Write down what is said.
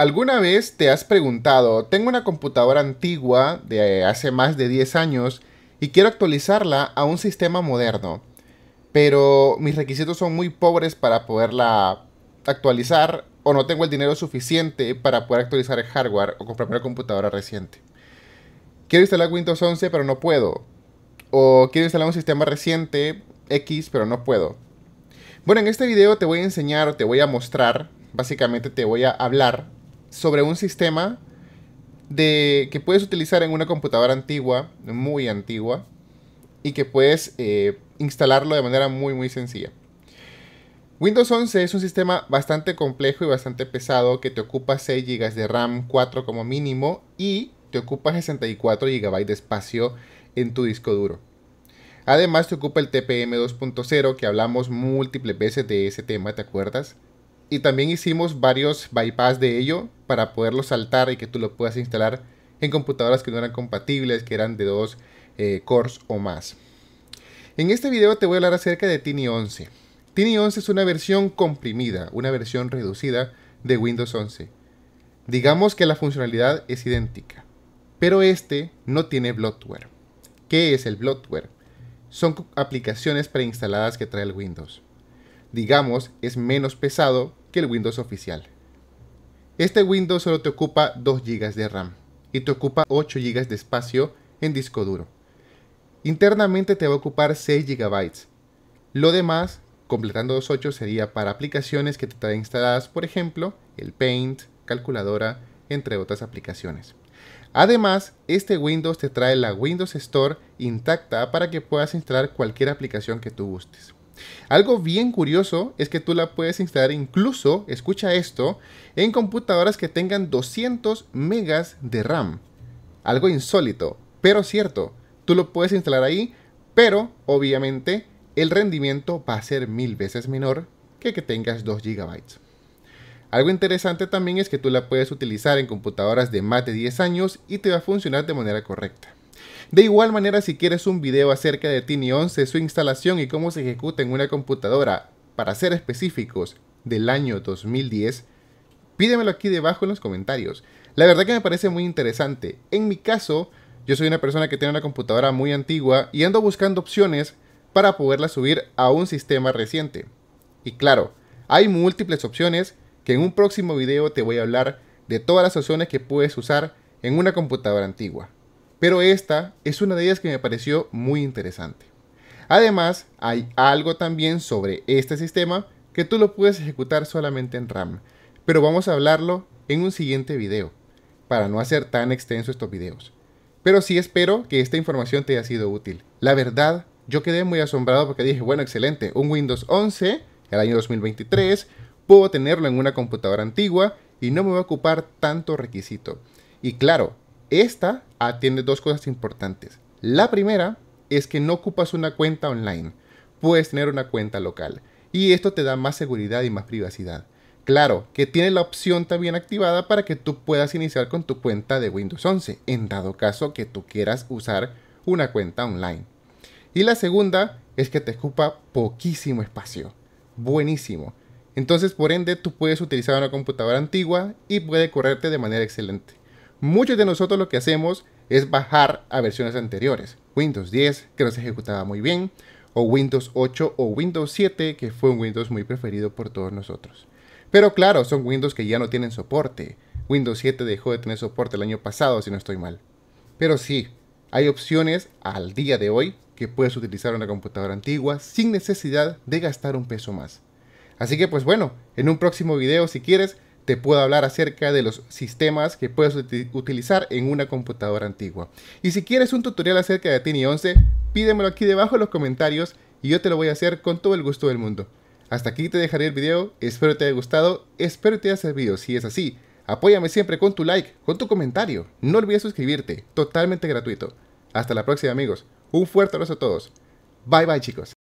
¿Alguna vez te has preguntado, tengo una computadora antigua de hace más de 10 años y quiero actualizarla a un sistema moderno, pero mis requisitos son muy pobres para poderla actualizar o no tengo el dinero suficiente para poder actualizar el hardware o comprarme una computadora reciente? Quiero instalar Windows 11 pero no puedo. O quiero instalar un sistema reciente X pero no puedo. Bueno, en este video te voy a enseñar, te voy a mostrar, básicamente te voy a hablar sobre un sistema de, que puedes utilizar en una computadora antigua, muy antigua, y que puedes eh, instalarlo de manera muy, muy sencilla. Windows 11 es un sistema bastante complejo y bastante pesado que te ocupa 6 GB de RAM, 4 como mínimo, y te ocupa 64 GB de espacio en tu disco duro. Además te ocupa el TPM 2.0 que hablamos múltiples veces de ese tema, ¿te acuerdas? Y también hicimos varios bypass de ello para poderlo saltar y que tú lo puedas instalar en computadoras que no eran compatibles, que eran de dos eh, cores o más. En este video te voy a hablar acerca de Tiny 11. Tiny 11 es una versión comprimida, una versión reducida de Windows 11. Digamos que la funcionalidad es idéntica, pero este no tiene bloatware. ¿Qué es el bloatware? Son aplicaciones preinstaladas que trae el Windows digamos, es menos pesado que el Windows oficial. Este Windows solo te ocupa 2 GB de RAM y te ocupa 8 GB de espacio en disco duro. Internamente te va a ocupar 6 GB. Lo demás, completando los 8, sería para aplicaciones que te traen instaladas, por ejemplo, el Paint, calculadora, entre otras aplicaciones. Además, este Windows te trae la Windows Store intacta para que puedas instalar cualquier aplicación que tú gustes. Algo bien curioso es que tú la puedes instalar incluso, escucha esto, en computadoras que tengan 200 megas de RAM. Algo insólito, pero cierto. Tú lo puedes instalar ahí, pero obviamente el rendimiento va a ser mil veces menor que que tengas 2 GB. Algo interesante también es que tú la puedes utilizar en computadoras de más de 10 años y te va a funcionar de manera correcta. De igual manera, si quieres un video acerca de Tiny 11, su instalación y cómo se ejecuta en una computadora, para ser específicos, del año 2010, pídemelo aquí debajo en los comentarios. La verdad que me parece muy interesante. En mi caso, yo soy una persona que tiene una computadora muy antigua y ando buscando opciones para poderla subir a un sistema reciente. Y claro, hay múltiples opciones que en un próximo video te voy a hablar de todas las opciones que puedes usar en una computadora antigua pero esta es una de ellas que me pareció muy interesante. Además, hay algo también sobre este sistema que tú lo puedes ejecutar solamente en RAM, pero vamos a hablarlo en un siguiente video, para no hacer tan extenso estos videos. Pero sí espero que esta información te haya sido útil. La verdad, yo quedé muy asombrado porque dije, bueno, excelente, un Windows 11, el año 2023, puedo tenerlo en una computadora antigua y no me va a ocupar tanto requisito. Y claro, esta atiende ah, dos cosas importantes. La primera es que no ocupas una cuenta online, puedes tener una cuenta local y esto te da más seguridad y más privacidad. Claro, que tiene la opción también activada para que tú puedas iniciar con tu cuenta de Windows 11, en dado caso que tú quieras usar una cuenta online. Y la segunda es que te ocupa poquísimo espacio. Buenísimo. Entonces, por ende, tú puedes utilizar una computadora antigua y puede correrte de manera excelente. Muchos de nosotros lo que hacemos es bajar a versiones anteriores. Windows 10, que no se ejecutaba muy bien, o Windows 8 o Windows 7, que fue un Windows muy preferido por todos nosotros. Pero claro, son Windows que ya no tienen soporte. Windows 7 dejó de tener soporte el año pasado, si no estoy mal. Pero sí, hay opciones al día de hoy que puedes utilizar una computadora antigua sin necesidad de gastar un peso más. Así que pues bueno, en un próximo video si quieres te puedo hablar acerca de los sistemas que puedes utilizar en una computadora antigua. Y si quieres un tutorial acerca de Tiny 11, pídemelo aquí debajo en los comentarios y yo te lo voy a hacer con todo el gusto del mundo. Hasta aquí te dejaré el video, espero te haya gustado, espero te haya servido. Si es así, apóyame siempre con tu like, con tu comentario. No olvides suscribirte, totalmente gratuito. Hasta la próxima amigos, un fuerte abrazo a todos. Bye bye chicos.